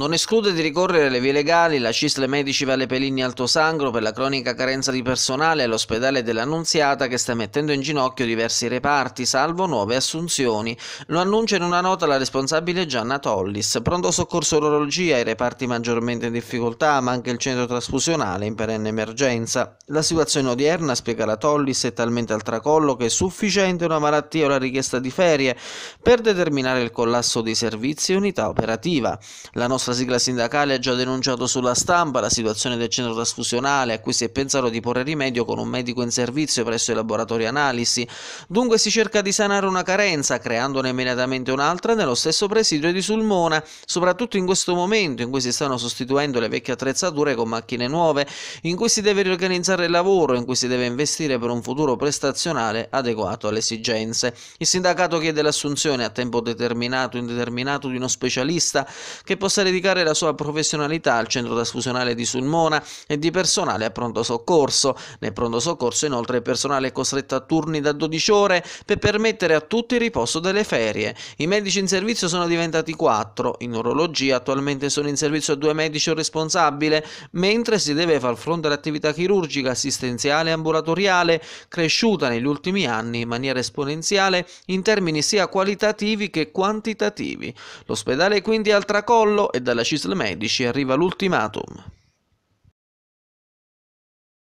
Non esclude di ricorrere alle vie legali la Cisle Medici Valle Pelini Alto Sangro per la cronica carenza di personale all'ospedale dell'Annunziata che sta mettendo in ginocchio diversi reparti, salvo nuove assunzioni. Lo annuncia in una nota la responsabile Gianna Tollis. Pronto soccorso urologia ai reparti maggiormente in difficoltà, ma anche il centro trasfusionale in perenne emergenza. La situazione odierna, spiega la Tollis, è talmente al tracollo che è sufficiente una malattia o la richiesta di ferie per determinare il collasso di servizi e unità operativa. La nostra nostra sigla sindacale ha già denunciato sulla stampa la situazione del centro trasfusionale a cui si è pensato di porre rimedio con un medico in servizio presso i laboratori analisi. Dunque si cerca di sanare una carenza creandone immediatamente un'altra nello stesso presidio di Sulmona, soprattutto in questo momento in cui si stanno sostituendo le vecchie attrezzature con macchine nuove, in cui si deve riorganizzare il lavoro, in cui si deve investire per un futuro prestazionale adeguato alle esigenze. Il sindacato chiede l'assunzione a tempo determinato o indeterminato di uno specialista che possa dedicare la sua professionalità al centro trasfusionale di Sulmona e di personale a pronto soccorso. Nel pronto soccorso inoltre il personale è costretto a turni da 12 ore per permettere a tutti il riposo delle ferie. I medici in servizio sono diventati 4, in urologia attualmente sono in servizio due medici o responsabile, mentre si deve far fronte all'attività chirurgica, assistenziale e ambulatoriale, cresciuta negli ultimi anni in maniera esponenziale in termini sia qualitativi che quantitativi. L'ospedale quindi è al tracollo e dalla CISL Medici arriva l'ultimatum.